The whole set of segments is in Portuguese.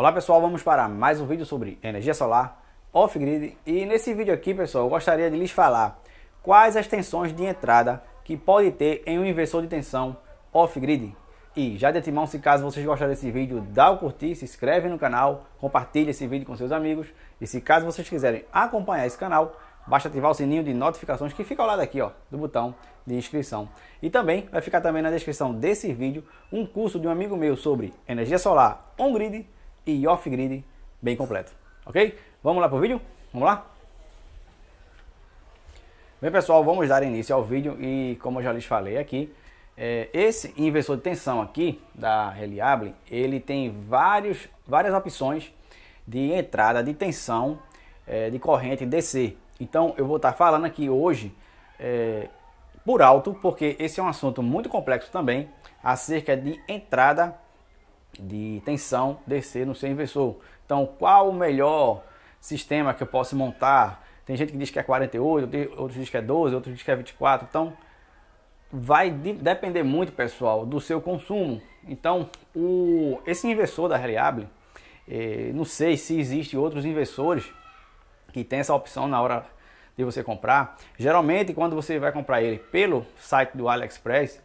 Olá pessoal, vamos para mais um vídeo sobre energia solar off-grid e nesse vídeo aqui pessoal eu gostaria de lhes falar quais as tensões de entrada que pode ter em um inversor de tensão off-grid. E já de antemão, se caso vocês gostaram desse vídeo, dá o curtir, se inscreve no canal, compartilhe esse vídeo com seus amigos e se caso vocês quiserem acompanhar esse canal, basta ativar o sininho de notificações que fica ao lado aqui ó, do botão de inscrição. E também vai ficar também na descrição desse vídeo um curso de um amigo meu sobre energia solar on-grid e off-grid bem completo, ok? Vamos lá pro vídeo? Vamos lá? Bem pessoal, vamos dar início ao vídeo e como eu já lhes falei aqui, é, esse inversor de tensão aqui da Reliable, ele tem vários, várias opções de entrada de tensão é, de corrente DC. Então eu vou estar falando aqui hoje é, por alto, porque esse é um assunto muito complexo também, acerca de entrada de tensão descer no seu inversor. Então, qual o melhor sistema que eu posso montar? Tem gente que diz que é 48, outros diz que é 12, outros diz que é 24. Então, vai depender muito, pessoal, do seu consumo. Então, o, esse inversor da Reliable, eh, não sei se existe outros inversores que tem essa opção na hora de você comprar. Geralmente, quando você vai comprar ele pelo site do AliExpress,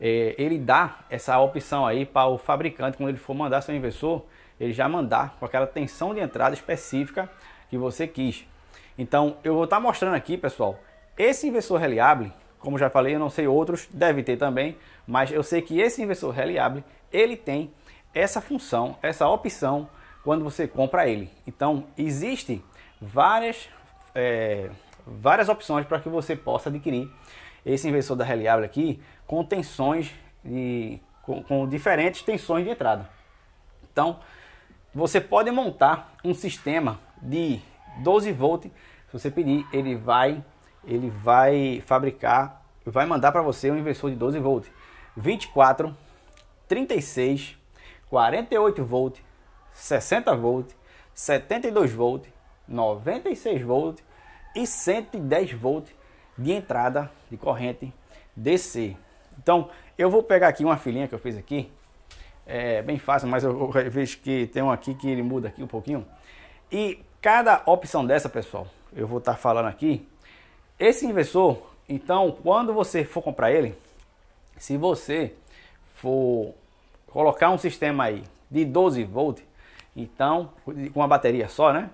é, ele dá essa opção aí para o fabricante, quando ele for mandar seu inversor, ele já mandar com aquela tensão de entrada específica que você quis. Então, eu vou estar tá mostrando aqui, pessoal, esse inversor reliable, como já falei, eu não sei outros, deve ter também, mas eu sei que esse inversor reliable, ele tem essa função, essa opção quando você compra ele. Então, existem várias, é, várias opções para que você possa adquirir esse inversor da reliable aqui com tensões de, com, com diferentes tensões de entrada. Então, você pode montar um sistema de 12 volts, se você pedir, ele vai ele vai fabricar, vai mandar para você um inversor de 12 volts, 24, 36, 48 volts, 60 volts, 72 volts, 96 volts e 110 volts de entrada de corrente DC. Então, eu vou pegar aqui uma filinha que eu fiz aqui. É bem fácil, mas eu, vejo que tem um aqui que ele muda aqui um pouquinho. E cada opção dessa, pessoal, eu vou estar tá falando aqui. Esse inversor, então, quando você for comprar ele, se você for colocar um sistema aí de 12 volts, então, com uma bateria só, né?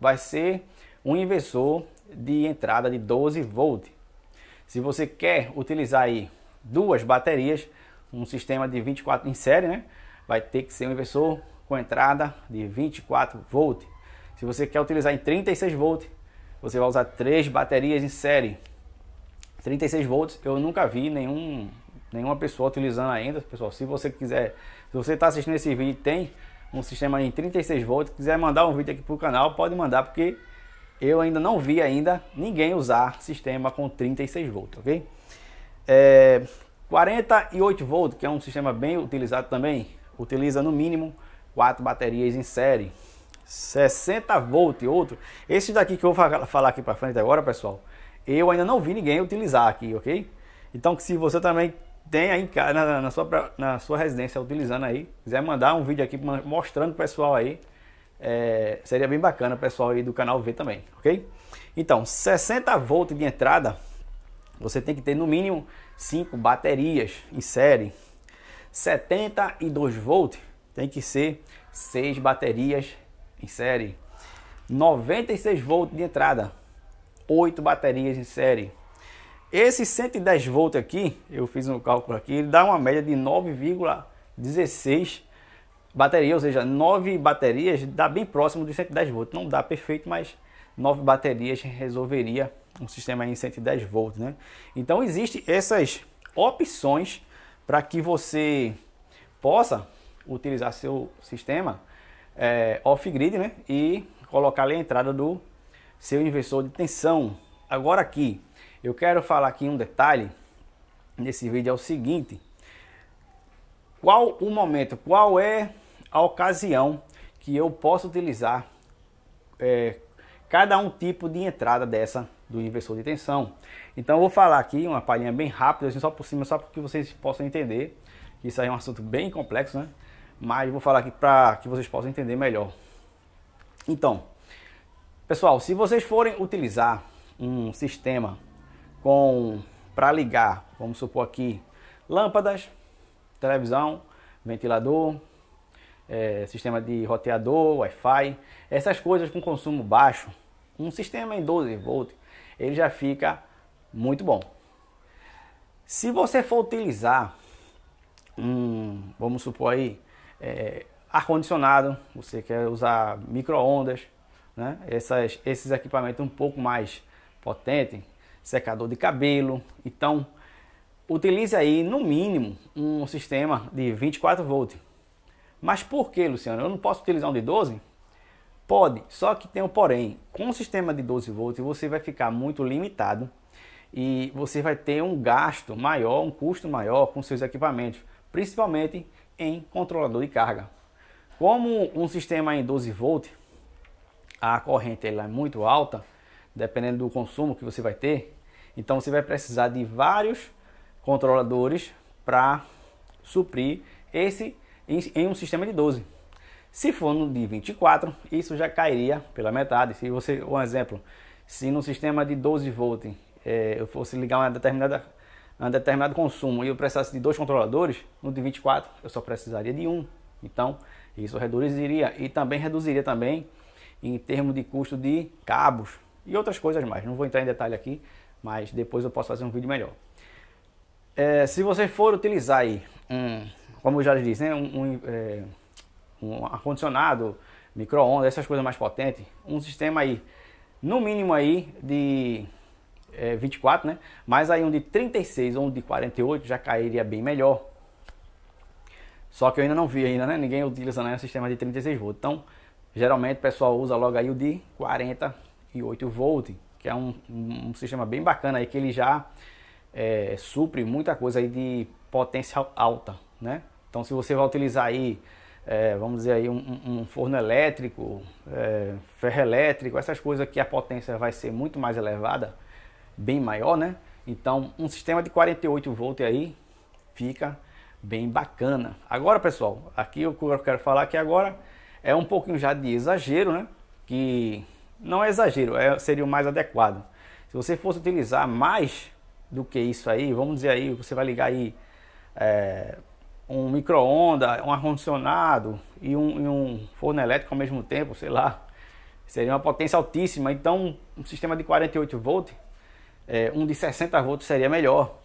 Vai ser um inversor de entrada de 12 volt. Se você quer utilizar aí duas baterias, um sistema de 24 em série, né? Vai ter que ser um inversor com entrada de 24 volt. Se você quer utilizar em 36 volt, você vai usar três baterias em série. 36 volts, eu nunca vi nenhum, nenhuma pessoa utilizando ainda, pessoal. Se você quiser, se você está assistindo esse vídeo tem um sistema em 36 volts, quiser mandar um vídeo aqui para o canal, pode mandar porque eu ainda não vi ainda ninguém usar sistema com 36 volts, ok? É, 48 volts, que é um sistema bem utilizado também, utiliza no mínimo 4 baterias em série. 60 volts, outro. Esse daqui que eu vou falar aqui para frente agora, pessoal, eu ainda não vi ninguém utilizar aqui, ok? Então, se você também tem aí na, na, sua, na sua residência utilizando aí, quiser mandar um vídeo aqui mostrando o pessoal aí, é, seria bem bacana o pessoal aí do canal ver também, ok? Então, 60 volts de entrada, você tem que ter no mínimo 5 baterias em série. 72 volts tem que ser 6 baterias em série. 96 volts de entrada, 8 baterias em série. Esse 110 volts aqui, eu fiz um cálculo aqui, ele dá uma média de 9,16 bateria, ou seja, 9 baterias dá bem próximo dos 110 volts. Não dá perfeito, mas 9 baterias resolveria um sistema em 110 volts, né? Então existem essas opções para que você possa utilizar seu sistema é, off-grid, né? E colocar ali a entrada do seu inversor de tensão. Agora aqui, eu quero falar aqui um detalhe nesse vídeo é o seguinte. Qual o momento, qual é a ocasião que eu posso utilizar é, cada um tipo de entrada dessa do inversor de tensão. Então eu vou falar aqui uma palhinha bem rápida, assim, só por cima, só para que vocês possam entender. Que isso aí é um assunto bem complexo, né? Mas vou falar aqui para que vocês possam entender melhor. Então, pessoal, se vocês forem utilizar um sistema com para ligar, vamos supor aqui, lâmpadas, televisão, ventilador, é, sistema de roteador, Wi-Fi, essas coisas com consumo baixo, um sistema em 12 volts, ele já fica muito bom. Se você for utilizar um, vamos supor aí, é, ar-condicionado, você quer usar micro-ondas, né? Essas, esses equipamentos um pouco mais potentes, secador de cabelo, então utilize aí no mínimo um sistema de 24 volts mas por que, Luciano? Eu não posso utilizar um de 12? Pode, só que tem um porém. Com o sistema de 12 volts você vai ficar muito limitado e você vai ter um gasto maior, um custo maior com seus equipamentos, principalmente em controlador de carga. Como um sistema em 12 volts, a corrente ela é muito alta, dependendo do consumo que você vai ter, então você vai precisar de vários controladores para suprir esse em, em um sistema de 12. Se for no de 24, isso já cairia pela metade. Se você, um exemplo, se no sistema de 12 volts é, eu fosse ligar uma determinada, um determinado consumo e eu precisasse de dois controladores, no de 24 eu só precisaria de um. Então isso reduziria e também reduziria também em termos de custo de cabos e outras coisas mais. Não vou entrar em detalhe aqui, mas depois eu posso fazer um vídeo melhor. É, se você for utilizar aí um como já Jorge disse, né? um, um, é, um ar-condicionado, micro-ondas, essas coisas mais potentes, um sistema aí, no mínimo aí de é, 24, né? Mas aí um de 36 ou um de 48 já cairia bem melhor. Só que eu ainda não vi ainda, né? Ninguém utiliza ainda um sistema de 36 volts. Então, geralmente o pessoal usa logo aí o de 48 volts, que é um, um sistema bem bacana aí que ele já é, supre muita coisa aí de potência alta, né? Então, se você vai utilizar aí, é, vamos dizer aí, um, um forno elétrico, é, ferro elétrico, essas coisas que a potência vai ser muito mais elevada, bem maior, né? Então, um sistema de 48 volts aí fica bem bacana. Agora, pessoal, aqui o que eu quero falar aqui agora é um pouquinho já de exagero, né? Que não é exagero, é, seria o mais adequado. Se você fosse utilizar mais do que isso aí, vamos dizer aí, você vai ligar aí é, um micro um ar-condicionado e um, e um forno elétrico ao mesmo tempo, sei lá, seria uma potência altíssima. Então, um sistema de 48 volts, é, um de 60 volts seria melhor.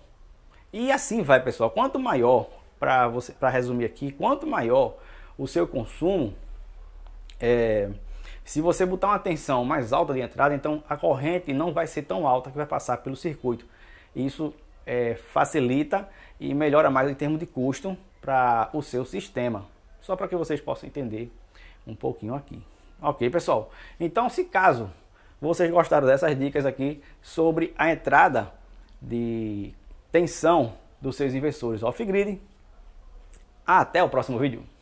E assim vai, pessoal. Quanto maior, para você, para resumir aqui, quanto maior o seu consumo, é, se você botar uma tensão mais alta de entrada, então a corrente não vai ser tão alta que vai passar pelo circuito. Isso é, facilita e melhora mais em termos de custo para o seu sistema. Só para que vocês possam entender um pouquinho aqui. Ok, pessoal? Então, se caso vocês gostaram dessas dicas aqui sobre a entrada de tensão dos seus inversores off-grid, até o próximo vídeo.